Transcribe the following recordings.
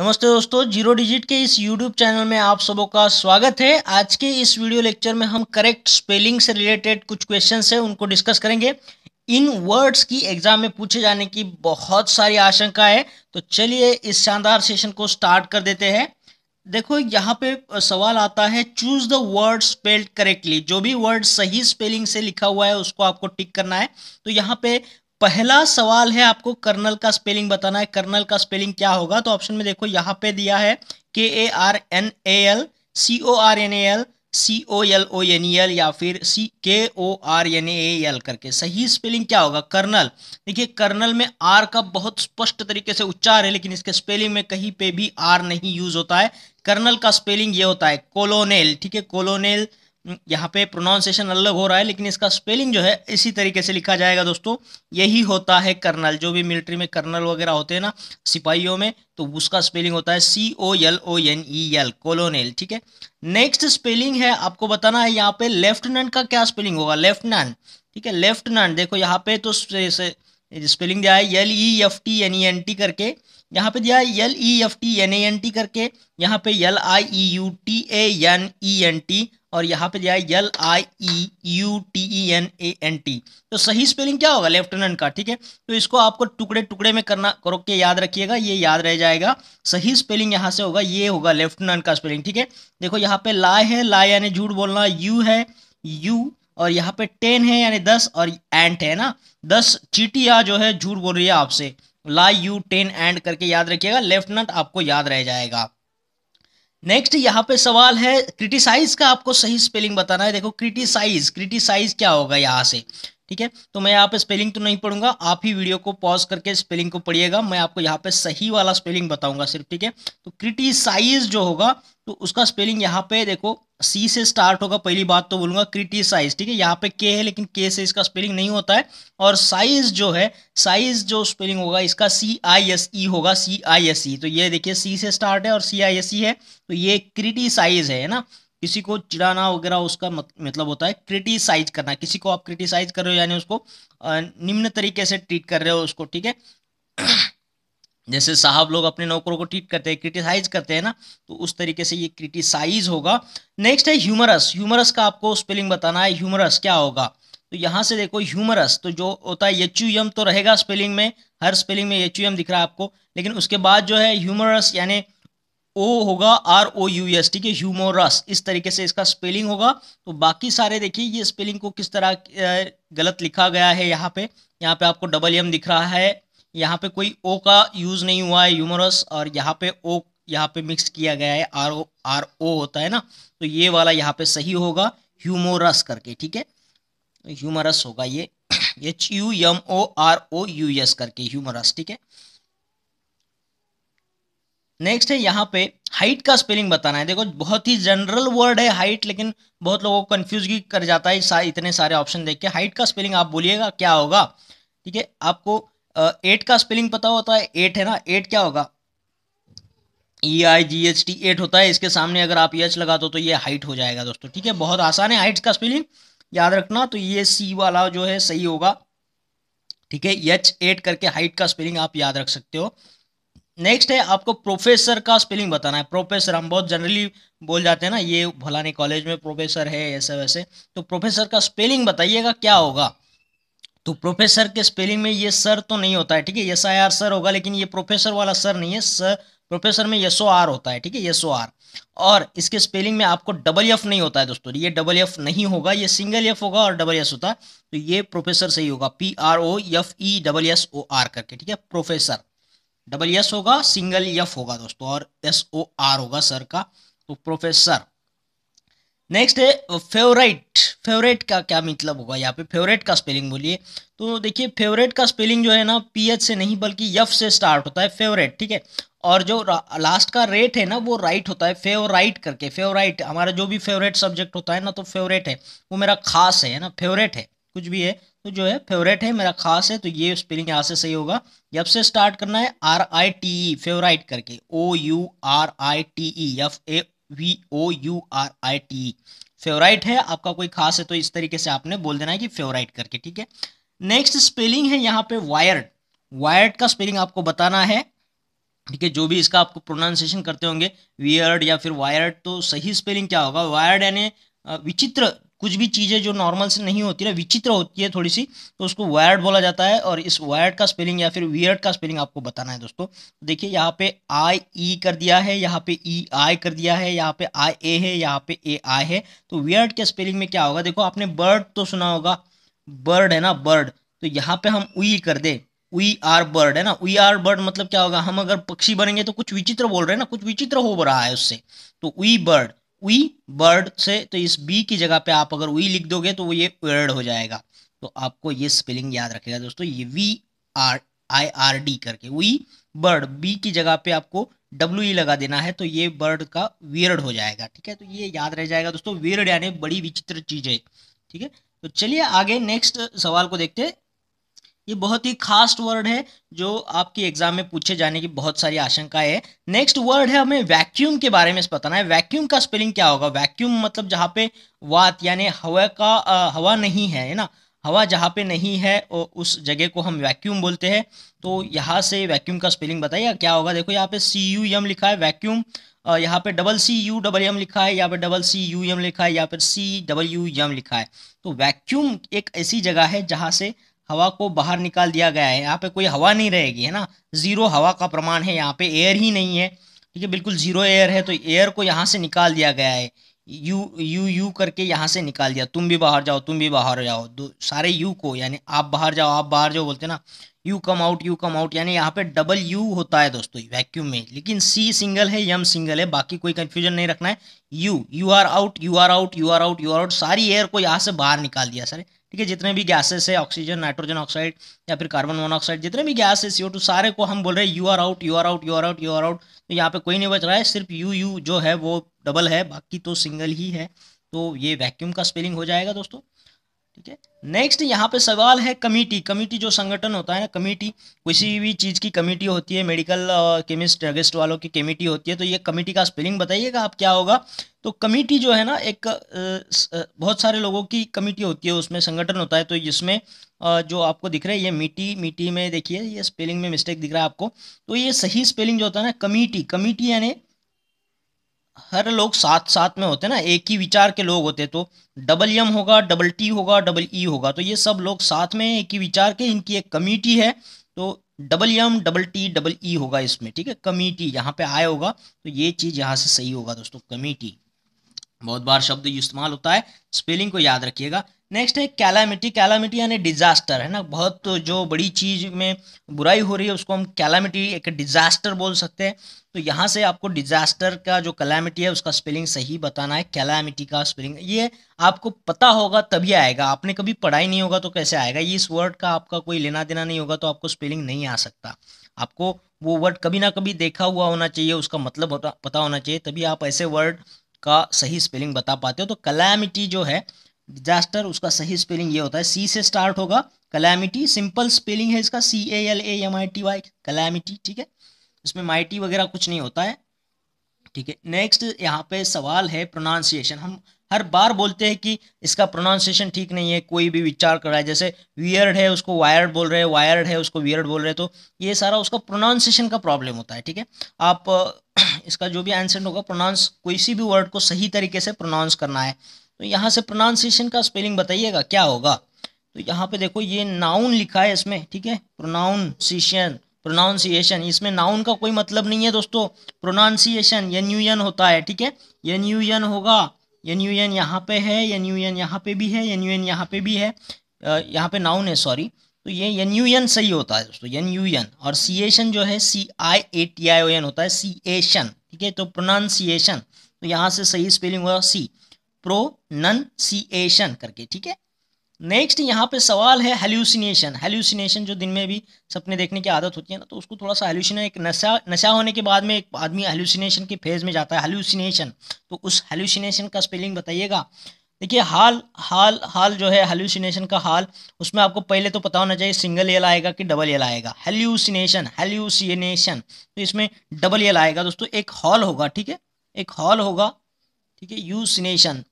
नमस्ते दोस्तों zero digit के इस यूट्यूब चैनल में आप सबों का स्वागत है आज के इस वीडियो लेक्चर में हम करेक्ट स्पेलिंग से रिलेटेड कुछ क्वेश्चन है उनको डिस्कस करेंगे इन वर्ड्स की एग्जाम में पूछे जाने की बहुत सारी आशंका है तो चलिए इस शानदार सेशन को स्टार्ट कर देते हैं देखो यहाँ पे सवाल आता है choose the word spelled correctly जो भी वर्ड सही स्पेलिंग से लिखा हुआ है उसको आपको टिक करना है तो यहाँ पे पहला सवाल है आपको कर्नल का स्पेलिंग बताना है कर्नल का स्पेलिंग क्या होगा तो ऑप्शन में देखो यहाँ पे दिया है K A R N A L C O R N A L C O L O N E L या फिर C K O R N A L करके सही स्पेलिंग क्या होगा कर्नल देखिए कर्नल में आर का बहुत स्पष्ट तरीके से उच्चार है लेकिन इसके स्पेलिंग में कहीं पे भी आर नहीं यूज होता है कर्नल का स्पेलिंग ये होता है कोलोनेल ठीक है कोलोनेल हम्म, यहाँ पे प्रोनाउंसिएशन अलग हो रहा है लेकिन इसका स्पेलिंग जो है इसी तरीके से लिखा जाएगा दोस्तों यही होता है कर्नल जो भी मिलिट्री में कर्नल वगैरह होते हैं ना सिपाहियों में तो उसका स्पेलिंग होता है C O L O N E L colonel ठीक है नेक्स्ट स्पेलिंग है आपको बताना है यहाँ पे लेफ्टिनेंट का क्या स्पेलिंग होगा लेफ्टिनेंट ठीक है लेफ्टिनेंट देखो यहाँ पे तो स्पेलिंग दिया है L E F T N E N T करके यहाँ पे दिया है L E F T N A N T करके यहाँ पे L I E U T N E N T और यहाँ पे दिया है L I E U T E N A N T तो सही स्पेलिंग क्या होगा लेफ्टिनेंट का ठीक है तो इसको आपको टुकड़े टुकड़े में करना करो के याद रखिएगा ये याद रह जाएगा सही स्पेलिंग यहाँ से होगा ये होगा लेफ्टिनेंट का स्पेलिंग ठीक है देखो यहाँ पे लाए है ला यानी झूठ बोलना यू है यू और यहाँ पे टेन है यानी दस और एंट है ना दस चीटिया जो है झूठ बोल रही है आपसे लाई यू टेन एंड करके याद रखिएगा लेफ्टिनेंट आपको याद रह जाएगा नेक्स्ट यहाँ पे सवाल है क्रिटिसाइज का आपको सही स्पेलिंग बताना है देखो क्रिटिसाइज क्रिटिसाइज क्या होगा यहाँ से ठीक है तो मैं यहाँ पे स्पेलिंग तो नहीं पढ़ूंगा आप ही वीडियो को पॉज करके स्पेलिंग को पढ़िएगा मैं आपको यहाँ पे सही वाला स्पेलिंग बताऊंगा सिर्फ ठीक है तो क्रिटिसाइज जो होगा तो उसका स्पेलिंग यहाँ पे देखो सी से स्टार्ट होगा पहली बात तो बोलूंगा क्रिटिसाइज ठीक है यहाँ पे के है लेकिन के से इसका स्पेलिंग नहीं होता है और साइज जो है साइज जो स्पेलिंग होगा इसका सी आई एस ई होगा सी आई एस ई तो ये देखिए सी से स्टार्ट है और सी आई एस ई है तो ये क्रिटिसाइज है ना किसी को चिड़ाना वगैरह उसका मतलब होता है क्रिटिसाइज करना किसी को आप क्रिटिसाइज कर रहे हो यानी उसको निम्न तरीके से ट्रीट कर रहे हो उसको ठीक है जैसे साहब लोग अपने नौकरों को ट्रीट करते हैं क्रिटिसाइज करते हैं ना तो उस तरीके से ये क्रिटिसाइज होगा नेक्स्ट है ह्यूमरस ह्यूमरस का आपको स्पेलिंग बताना है ह्यूमरस क्या होगा तो यहाँ से देखो ह्यूमरस तो जो होता है एच यू एम तो रहेगा स्पेलिंग में हर स्पेलिंग में एच यू एम दिख रहा है आपको लेकिन उसके बाद जो है ह्यूमरस यानी ओ होगा आर ओ यू एस ठीक है ह्यूमोरस इस तरीके से इसका स्पेलिंग होगा तो बाकी सारे देखिए ये स्पेलिंग को किस तरह गलत लिखा गया है यहाँ पे यहाँ पे आपको डबल एम दिख रहा है यहाँ पे कोई ओ का यूज़ नहीं हुआ है ह्यूमोरस और यहाँ पे ओ यहाँ पे मिक्स किया गया है आर ओ आर ओ होता है ना तो ये वाला यहाँ पे सही होगा ह्यूमोरस करके ठीक है ह्यूमरस होगा ये H U M O R O U S करके ह्यूमरस ठीक है नेक्स्ट है यहाँ पे हाइट का स्पेलिंग बताना है देखो बहुत ही जनरल वर्ड है हाइट लेकिन बहुत लोगों को कन्फ्यूज कर जाता है सा, इतने सारे ऑप्शन देख के हाइट का स्पेलिंग आप बोलिएगा क्या होगा ठीक है आपको एट का स्पेलिंग पता होता है एट है ना एट क्या होगा E I G H T eight होता है इसके सामने अगर आप एच e लगा दो तो ये हाइट हो जाएगा दोस्तों ठीक है बहुत आसान है हाइट का स्पेलिंग याद रखना तो ये सी वाला जो है सही होगा ठीक है एच एट करके हाइट का स्पेलिंग आप याद रख सकते हो नेक्स्ट है आपको प्रोफेसर का स्पेलिंग बताना है प्रोफेसर हम बहुत जनरली बोल जाते हैं ना ये भलानी कॉलेज में प्रोफेसर है ऐसे वैसे तो प्रोफेसर का स्पेलिंग बताइएगा क्या होगा तो प्रोफेसर के स्पेलिंग में ये सर तो नहीं होता है ठीक है एस आई आर सर होगा लेकिन ये प्रोफेसर वाला सर नहीं है सर प्रोफेसर में ओ आर होता है ठीक है ओ आर और इसके स्पेलिंग में आपको डबल एफ नहीं होता है दोस्तों ये डबल एफ नहीं होगा ये सिंगल एफ होगा और डबल एस होता है तो ये प्रोफेसर सही होगा P R O F E double S O R करके ठीक है प्रोफेसर डबल यस होगा सिंगल यफ होगा दोस्तों और एस ओ आर होगा सर का तो प्रोफेसर नेक्स्ट है फेवरेट फेवरेट का क्या मतलब होगा यहाँ पे फेवरेट का स्पेलिंग बोलिए तो देखिए फेवरेट का स्पेलिंग जो है ना पी एच से नहीं बल्कि यफ से स्टार्ट होता है फेवरेट ठीक है और जो लास्ट का रेट है ना वो राइट होता है फेवराइट करके फेवराइट हमारा जो भी फेवरेट सब्जेक्ट होता है ना तो फेवरेट है वो मेरा खास है ना फेवरेट है कुछ भी है तो जो है फेवरेट है मेरा खास है तो ये स्पेलिंग यहाँ से सही होगा जब से स्टार्ट करना है R I T E favourite करके O U R I T E F A V O U R I T E favourite है आपका कोई खास है तो इस तरीके से आपने बोल देना है कि फेवराइट करके ठीक है नेक्स्ट स्पेलिंग है यहाँ पे वायर्ड वायर्ड का स्पेलिंग आपको बताना है ठीक है जो भी इसका आपको प्रोनाउंसिएशन करते होंगे वियर्ड या फिर वायर्ड तो सही स्पेलिंग क्या होगा वायर्ड यानी विचित्र कुछ भी चीज़ें जो नॉर्मल से नहीं होती ना विचित्र होती है थोड़ी सी तो उसको वायर्ड बोला जाता है और इस वायर्ड का स्पेलिंग या फिर वियर्ड का स्पेलिंग आपको बताना है दोस्तों देखिए यहाँ पे आई ई e कर दिया है यहाँ पे ई e, आई कर दिया है यहाँ पे आई ए है यहाँ पे ए आई है तो वियर्ड के स्पेलिंग में क्या होगा देखो आपने बर्ड तो सुना होगा बर्ड है ना बर्ड तो यहाँ पे हम उई कर दे वी आर बर्ड है ना वी आर बर्ड मतलब क्या होगा हम अगर पक्षी बनेंगे तो कुछ विचित्र बोल रहे हैं ना कुछ विचित्र हो रहा है उससे तो वी बर्ड वी बर्ड से तो इस बी की जगह पे आप अगर वी लिख दोगे तो वो ये वर्ड हो जाएगा तो आपको ये स्पेलिंग याद रखेगा दोस्तों ये V R I R D करके वी बर्ड बी की जगह पे आपको डब्ल्यू ई e लगा देना है तो ये बर्ड का वियर्ड हो जाएगा ठीक है तो ये याद रह जाएगा दोस्तों वियर्ड यानी बड़ी विचित्र चीज है ठीक है तो चलिए आगे नेक्स्ट सवाल को देखते हैं ये बहुत ही खास वर्ड है जो आपकी एग्जाम में पूछे जाने की बहुत सारी आशंकाएं है नेक्स्ट वर्ड है हमें वैक्यूम के बारे में बताना है वैक्यूम का स्पेलिंग क्या होगा वैक्यूम मतलब जहाँ पे वात यानी हवा का आ, हवा नहीं है ना हवा जहाँ पे नहीं है उस जगह को हम वैक्यूम बोलते हैं तो यहाँ से वैक्यूम का स्पेलिंग बताइए क्या होगा देखो यहाँ पे सी यू एम लिखा है वैक्यूम यहाँ पे double C U double M लिखा है यहाँ पे डबल सी यू एम लिखा है यहाँ फिर सी डबल यू एम लिखा है तो वैक्यूम एक ऐसी जगह है जहाँ से हवा को बाहर निकाल दिया गया है यहाँ पे कोई हवा नहीं रहेगी है ना ज़ीरो हवा का प्रमाण है यहाँ पे एयर ही नहीं है ठीक है बिल्कुल ज़ीरो एयर है तो एयर को यहाँ से निकाल दिया गया है यू यू यू करके यहाँ से निकाल दिया तुम भी बाहर जाओ तुम भी बाहर जाओ दो सारे यू को यानी आप बाहर जाओ आप बाहर जाओ बोलते ना you come out you come out यानी यहाँ पे डबल यू होता है दोस्तों वैक्यूम में लेकिन सी सिंगल है यम सिंगल है बाकी कोई कन्फ्यूजन नहीं रखना है you you are out you are out you are out you are out सारी एयर को यहाँ से बाहर निकाल दिया सर ठीक है जितने भी गैसेस है ऑक्सीजन नाइट्रोजन ऑक्साइड या फिर कार्बन मोनऑक्साइड जितने भी गैस है सीओ सारे को हम बोल रहे हैं you are out you are out you are out you are out तो यहाँ पे कोई नहीं बच रहा है सिर्फ यू यू जो है वो डबल है बाकी तो सिंगल ही है तो ये वैक्यूम का स्पेलिंग हो जाएगा दोस्तों ठीक है नेक्स्ट यहाँ पे सवाल है कमेटी कमेटी जो संगठन होता है ना कमेटी किसी भी चीज़ की कमेटी होती है मेडिकल केमिस्ट ड्रगिस्ट वालों की कमेटी होती है तो ये कमेटी का स्पेलिंग बताइएगा आप क्या होगा तो कमेटी जो है ना एक बहुत सारे लोगों की कमेटी होती है उसमें संगठन होता है तो इसमें जो आपको दिख रहा है ये मिट्टी मिट्टी में देखिए ये स्पेलिंग में मिस्टेक दिख रहा है आपको तो ये सही स्पेलिंग जो होता है ना कमेटी कमेटी यानी हर लोग साथ साथ में होते हैं ना एक ही विचार के लोग होते तो डबल एम होगा डबल टी होगा डबल ई e होगा तो ये सब लोग साथ में एक ही विचार के इनकी एक कमिटी है तो double M double T double E होगा इसमें ठीक है कमिटी यहाँ पे आया होगा तो ये चीज़ यहाँ से सही होगा दोस्तों कमिटी बहुत बार शब्द इस्तेमाल होता है स्पेलिंग को याद रखिएगा नेक्स्ट है कैलामिटी कैलामिटी यानी डिजास्टर है ना बहुत जो बड़ी चीज़ में बुराई हो रही है उसको हम कैलामिटी एक डिजास्टर बोल सकते हैं तो यहाँ से आपको डिजास्टर का जो कैलामिटी है उसका स्पेलिंग सही बताना है कैलामिटी का स्पेलिंग ये आपको पता होगा तभी आएगा आपने कभी पढ़ाई नहीं होगा तो कैसे आएगा ये इस वर्ड का आपका कोई लेना देना नहीं होगा तो आपको स्पेलिंग नहीं आ सकता आपको वो वर्ड कभी ना कभी देखा हुआ होना चाहिए उसका मतलब पता होना चाहिए तभी आप ऐसे वर्ड का सही स्पेलिंग बता पाते हो तो कलामिटी जो है डिजास्टर उसका सही स्पेलिंग ये होता है सी से स्टार्ट होगा कलैमिटी सिंपल स्पेलिंग है इसका C A L A M I T Y calamity ठीक है इसमें माइटी वगैरह कुछ नहीं होता है ठीक है नेक्स्ट यहाँ पे सवाल है प्रोनाउंसिएशन हम हर बार बोलते हैं कि इसका प्रोनाउंसिएशन ठीक नहीं है कोई भी विचार कर रहा है जैसे वियर्ड है उसको वायर्ड बोल रहे हैं वायर्ड है उसको वियर्ड बोल रहे हैं तो ये सारा उसका प्रोनाउंसिएशन का प्रॉब्लम होता है ठीक है आप इसका जो भी आंसर होगा प्रोनाउंस कोई सी भी वर्ड को सही तरीके से प्रोनाउंस करना है तो यहाँ से प्रोनाउंसिएशन का स्पेलिंग बताइएगा क्या होगा तो यहाँ पे देखो ये नाउन लिखा है इसमें ठीक है प्रोनाउंसिएशन प्रोनाउंसिएशन इसमें नाउन का कोई मतलब नहीं है दोस्तों प्रोनाउंसिएशन एन यू एन होता है ठीक है एन यू एन होगा एन यू एन यहाँ पे है एन यू एन यहाँ पे भी है एन यू एन यहाँ पे भी है यहाँ पे नाउन है सॉरी तो ये एन यू एन सही होता है दोस्तों एन यू एन और सी एशन जो है सी आई A T I O N होता है सी एशन ठीक है तो प्रोनाउंसिएशन तो यहाँ से सही स्पेलिंग हुआ सी प्रोनंसिएशन करके ठीक है नेक्स्ट यहाँ पे सवाल है हेल्यूसिनेशन हेल्यूसिनेशन जो दिन में भी सपने देखने की आदत होती है ना तो उसको थोड़ा सा हेल्यूशन एक नशा नशा होने के बाद में एक आदमी हेल्यूसिनेशन के फेज में जाता है हेल्यूसिनेशन तो उस हेल्यूसिनेशन का स्पेलिंग बताइएगा देखिए हाल हाल हाल जो है हेल्यूसिनेशन का हाल उसमें आपको पहले तो पता होना चाहिए सिंगल एल आएगा कि डबल एल आएगा हेल्यूसिनेशन हेल्यूसिनेशन तो इसमें डबल एल आएगा दोस्तों एक हॉल होगा ठीक है एक हॉल होगा ठीक है यूसिनेशन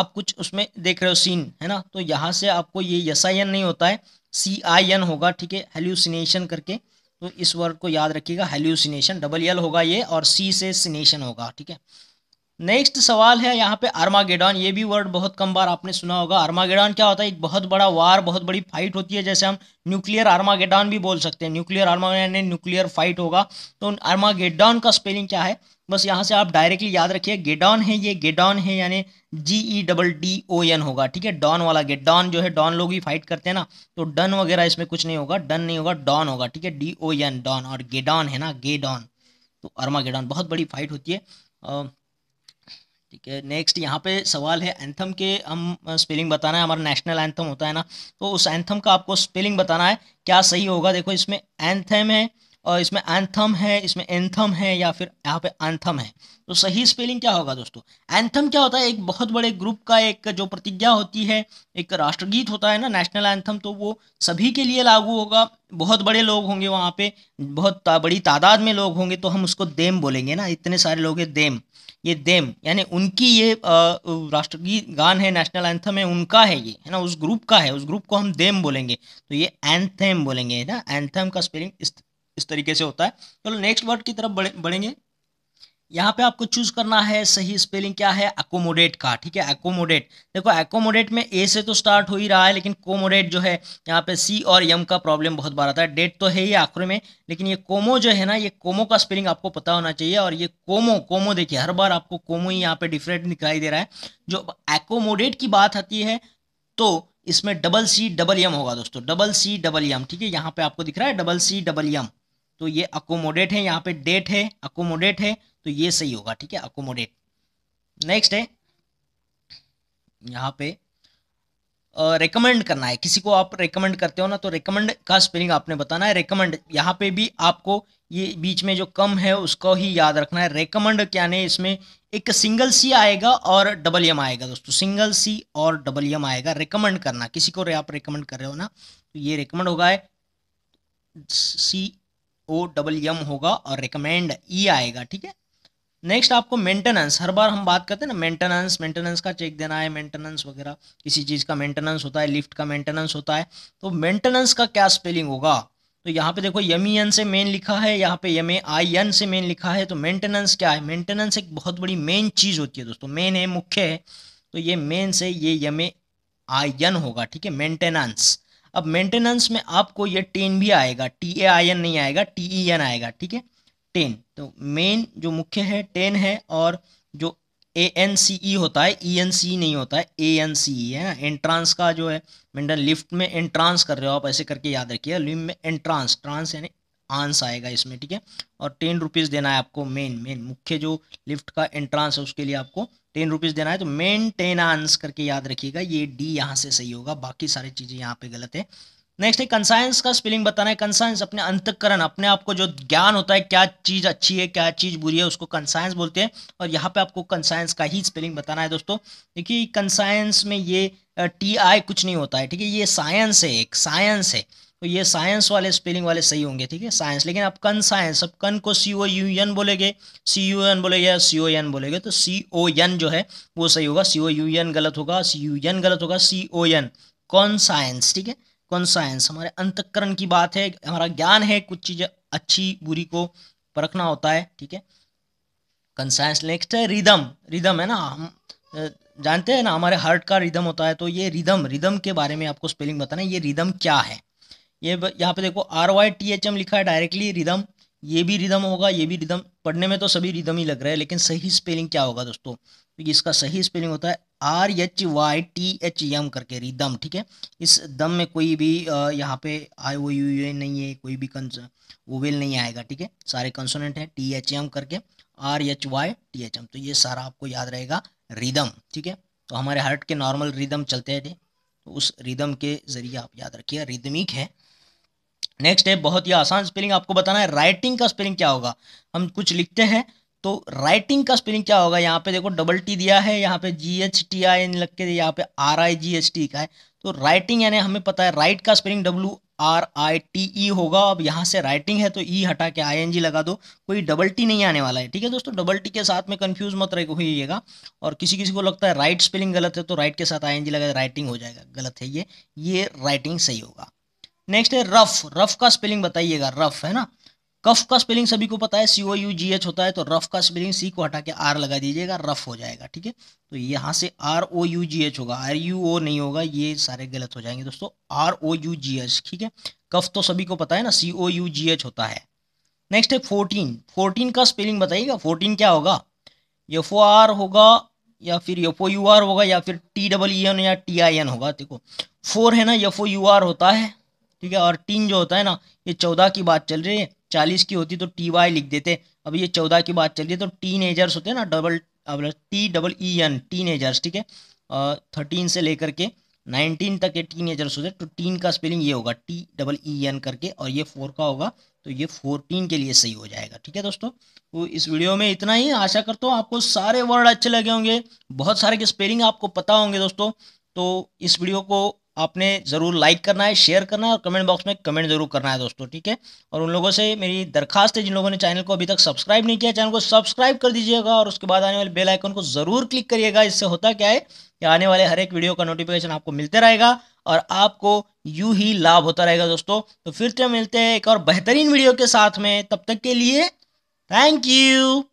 आप कुछ उसमें देख रहे हो सीन है ना तो यहाँ से आपको ये एन नहीं होता है सी आई एन होगा ठीक है हेल्यूसिनेशन करके तो इस वर्ड को याद रखिएगा हेल्यूसिनेशन डबल एल होगा ये और सी से सिनेशन होगा ठीक है नेक्स्ट सवाल है यहाँ पे आर्मागेडॉन ये भी वर्ड बहुत कम बार आपने सुना होगा आर्मागेडॉन क्या होता है एक बहुत बड़ा वार बहुत बड़ी फाइट होती है जैसे हम न्यूक्लियर आर्मागेडॉन भी बोल सकते हैं न्यूक्लियर आर्मागेडॉन न्यूक्लियर फाइट होगा तो आर्मागेडॉन का स्पेलिंग क्या है बस यहाँ से आप डायरेक्टली याद रखिए गेडॉन है ये गेडॉन है यानी G E double D O N होगा ठीक है डॉन वाला गेट डॉन जो है डॉन लोग ही फाइट करते हैं ना तो डन वगैरह इसमें कुछ नहीं होगा डन नहीं होगा डॉन होगा ठीक है डी ओ एन डॉन और गेडॉन है ना गेडॉन तो अर्मा गेडॉन बहुत बड़ी फाइट होती है ठीक है नेक्स्ट यहाँ पे सवाल है एंथम के हम स्पेलिंग बताना है हमारा नेशनल एंथम होता है ना तो उस एंथम का आपको स्पेलिंग बताना है क्या सही होगा देखो इसमें एंथम है और इसमें एंथम है इसमें एंथम है या फिर यहाँ पे एंथम है तो सही स्पेलिंग क्या होगा दोस्तों एंथम क्या होता है एक बहुत बड़े ग्रुप का एक जो प्रतिज्ञा होती है एक राष्ट्रगीत होता है ना नेशनल एंथम तो वो सभी के लिए लागू होगा बहुत बड़े लोग होंगे वहाँ पे बहुत बड़ी तादाद में लोग होंगे तो हम उसको देम बोलेंगे ना इतने सारे लोग हैं देम ये देम यानी उनकी ये राष्ट्रगीत गान है नेशनल एंथम है उनका है ये है ना उस ग्रुप का है उस ग्रुप को हम देम बोलेंगे तो ये एंथम बोलेंगे है ना एंथम का स्पेलिंग इस तरीके से होता है चलो नेक्स्ट वर्ड की तरफ बढ़े बढ़ेंगे यहाँ पे आपको चूज करना है सही स्पेलिंग क्या है अकोमोडेट का ठीक है अकोमोडेट देखो अकोमोडेट में ए से तो स्टार्ट हो ही रहा है लेकिन कोमोडेट जो है यहाँ पे सी और यम का प्रॉब्लम बहुत बार आता है डेट तो है ही आखिर में लेकिन ये कोमो जो है ना ये कोमो का स्पेलिंग आपको पता होना चाहिए और ये कोमो कोमो देखिए हर बार आपको कोमो ही यहाँ पे डिफरेंट दिखाई दे रहा है जो एकोमोडेट की बात आती है तो इसमें डबल सी डबल यम होगा दोस्तों डबल सी डबल यम ठीक है यहाँ पे आपको दिख रहा है डबल सी डबल यम तो ये अकोमोडेट है यहाँ पे डेट है अकोमोडेट है तो ये सही होगा ठीक है अकोमोडेट नेक्स्ट है यहाँ पे रिकमेंड करना है किसी को आप रिकमेंड करते हो ना तो रिकमेंड का स्पेलिंग आपने बताना है रिकमेंड यहाँ पे भी आपको ये बीच में जो कम है उसको ही याद रखना है रिकमेंड क्या नहीं इसमें एक सिंगल सी आएगा और डबल एम आएगा दोस्तों सिंगल सी और डबल एम आएगा रिकमेंड करना किसी को आप रिकमेंड कर रहे हो ना तो ये रिकमेंड होगा सी ओ डबल यम होगा और रिकमेंड ई e आएगा ठीक है नेक्स्ट आपको मेंटेनेंस हर बार हम बात करते हैं ना मेंटेनेंस मेंटेनेंस का चेक देना है मेंटेनेंस वगैरह किसी चीज़ का मेंटेनेंस होता है लिफ्ट का मेंटेनेंस होता है तो मेंटेनेंस का क्या स्पेलिंग होगा तो यहाँ पे देखो यम ई एन से मेन लिखा है यहाँ पे यम ए आई एन से मेन लिखा है तो मेंटेनेंस क्या है मेंटेनेंस एक बहुत बड़ी मेन चीज़ होती है दोस्तों मेन है मुख्य है तो ये मेन से ये यम ए आई एन होगा ठीक है मेंटेनेंस अब मेंटेनेंस में आपको ये टेन भी आएगा टी ए आई एन नहीं आएगा टी ई एन आएगा ठीक है टेन तो मेन जो मुख्य है टेन है और जो ए एन सी ई होता है ई एन सी नहीं होता है ए एन सी ई है ना एंट्रांस का जो है मेंटेन लिफ्ट में एंट्रांस कर रहे हो आप ऐसे करके याद रखिए लिम में एंट्रांस ट्रांस यानी आंस आएगा इसमें ठीक है और टेन रुपीज़ देना है आपको मेन मेन मुख्य जो लिफ्ट का एंट्रांस है उसके लिए आपको टेन रुपीज़ देना है तो मेन टेन आंस करके याद रखिएगा ये डी यहाँ से सही होगा बाकी सारी चीज़ें यहाँ पे गलत है नेक्स्ट है कंसाइंस का स्पेलिंग बताना है कंसाइंस अपने अंतकरण अपने आप को जो ज्ञान होता है क्या चीज़ अच्छी है क्या चीज़ बुरी है उसको कंसाइंस बोलते हैं और यहाँ पे आपको कंसाइंस का ही स्पेलिंग बताना है दोस्तों देखिए कंसाइंस में ये टी आई कुछ नहीं होता है ठीक है ये साइंस है एक साइंस है तो ये साइंस वाले स्पेलिंग वाले सही होंगे ठीक है साइंस लेकिन अब कन साइंस अब कन को सी ओ यू एन बोलेगे सी यू एन बोलेगे या सी ओ एन बोलेगे तो सी ओ एन जो है वो सही होगा सी ओ यू एन गलत होगा सी यू एन गलत होगा सी ओ एन कौन साइंस ठीक है कौन साइंस हमारे अंतकरण की बात है हमारा ज्ञान है कुछ चीज़ अच्छी बुरी को परखना होता है ठीक है कन साइंस नेक्स्ट है रिदम रिदम है ना हम जानते हैं ना हमारे हार्ट का रिदम होता है तो ये रिदम रिदम के बारे में आपको स्पेलिंग बताना है ये रिदम क्या है ये यहाँ पे देखो R Y T H M लिखा है डायरेक्टली रिदम ये भी रिदम होगा ये भी रिदम पढ़ने में तो सभी रिदम ही लग रहा है लेकिन सही स्पेलिंग क्या होगा दोस्तों क्योंकि तो इसका सही स्पेलिंग होता है R H Y T H M करके रिदम ठीक है इस दम में कोई भी यहाँ पे आई ओ यू ए नहीं है कोई भी कंस ओवेल नहीं आएगा ठीक है सारे कंसोनेंट हैं टी एच एम करके R H Y T H M तो ये सारा आपको याद रहेगा रिदम ठीक है तो हमारे हार्ट के नॉर्मल रिदम चलते हैं तो उस रिदम के ज़रिए आप याद रखिए रिदमिक है नेक्स्ट है बहुत ही आसान स्पेलिंग आपको बताना है राइटिंग का स्पेलिंग क्या होगा हम कुछ लिखते हैं तो राइटिंग का स्पेलिंग क्या होगा यहाँ पे देखो डबल टी दिया है यहाँ पे G H T I N लग के यहाँ पे R I G H T का है तो राइटिंग यानी हमें पता है राइट का spelling W R I T E होगा अब यहाँ से राइटिंग है तो ई e हटा के आई एन जी लगा दो कोई डबल टी नहीं आने वाला है ठीक है दोस्तों डबल टी के साथ में कन्फ्यूज मत रहे होइएगा और किसी किसी को लगता है राइट स्पेलिंग गलत है तो राइट के साथ आई एन जी लगा राइटिंग हो जाएगा गलत है ये ये राइटिंग सही होगा नेक्स्ट है रफ रफ का स्पेलिंग बताइएगा रफ है ना कफ का स्पेलिंग सभी को पता है C O U G H होता है तो रफ का स्पेलिंग सी को हटा के आर लगा दीजिएगा रफ हो जाएगा ठीक है तो यहाँ से R O U G H होगा आर यू ओ नहीं होगा ये सारे गलत हो जाएंगे दोस्तों R O U G H ठीक है कफ तो सभी को पता है ना सी ओ यू जी एच होता है नेक्स्ट है फोर्टीन फोर्टीन का स्पेलिंग बताइएगा फोर्टीन क्या होगा एफ ओ आर होगा या फिर एफ ओ यू आर होगा या फिर टी डबल ई एन या टी आई एन होगा देखो फोर है ना एफ ओ यू आर होता है ठीक है और टीन जो होता है ना ये चौदह की बात चल रही है चालीस की होती तो टी वाई लिख देते अब ये चौदह की बात चल रही है तो टीन एजर्स होते हैं ना double T double E N teenagers ठीक है थर्टीन से लेकर के नाइनटीन तक ये टीन एजर्स होते हैं तो टीन का स्पेलिंग ये होगा टी डबल ई एन करके और ये फोर का होगा तो ये फोरटीन के लिए सही हो जाएगा ठीक है दोस्तों तो इस वीडियो में इतना ही आशा करता हूँ आपको सारे वर्ड अच्छे लगे होंगे बहुत सारे के स्पेलिंग आपको पता होंगे दोस्तों तो इस वीडियो को आपने ज़रूर लाइक करना है शेयर करना है और कमेंट बॉक्स में कमेंट जरूर करना है दोस्तों ठीक है और उन लोगों से मेरी दरखास्त है जिन लोगों ने चैनल को अभी तक सब्सक्राइब नहीं किया चैनल को सब्सक्राइब कर दीजिएगा और उसके बाद आने वाले बेल आइकन को ज़रूर क्लिक करिएगा इससे होता क्या है कि आने वाले हर एक वीडियो का नोटिफिकेशन आपको मिलते रहेगा और आपको यूँ ही लाभ होता रहेगा दोस्तों तो फिर से मिलते हैं एक और बेहतरीन वीडियो के साथ में तब तक के लिए थैंक यू